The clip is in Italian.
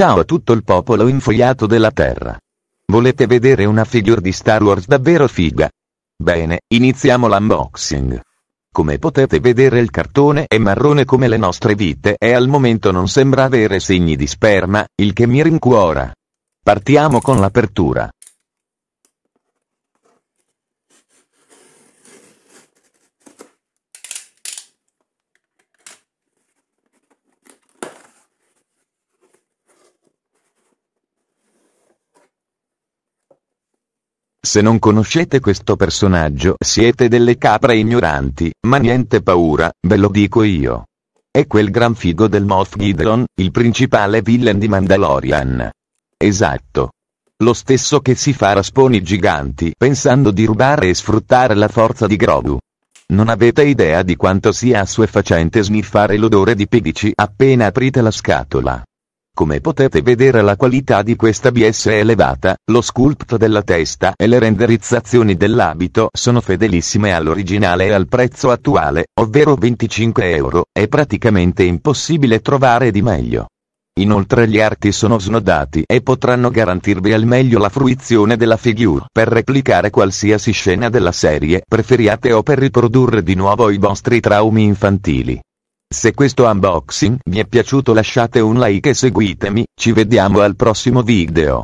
Ciao a tutto il popolo infogliato della Terra. Volete vedere una figure di Star Wars davvero figa? Bene, iniziamo l'unboxing. Come potete vedere il cartone è marrone come le nostre vite e al momento non sembra avere segni di sperma, il che mi rincuora. Partiamo con l'apertura. Se non conoscete questo personaggio siete delle capre ignoranti, ma niente paura, ve lo dico io. È quel gran figo del Moth Gideon, il principale villain di Mandalorian. Esatto. Lo stesso che si fa rasponi giganti pensando di rubare e sfruttare la forza di Grogu. Non avete idea di quanto sia assuefacente sniffare l'odore di pedici appena aprite la scatola. Come potete vedere la qualità di questa BS è elevata, lo sculpt della testa e le renderizzazioni dell'abito sono fedelissime all'originale e al prezzo attuale, ovvero 25 euro, è praticamente impossibile trovare di meglio. Inoltre gli arti sono snodati e potranno garantirvi al meglio la fruizione della figure per replicare qualsiasi scena della serie preferiate o per riprodurre di nuovo i vostri traumi infantili. Se questo unboxing vi è piaciuto lasciate un like e seguitemi, ci vediamo al prossimo video.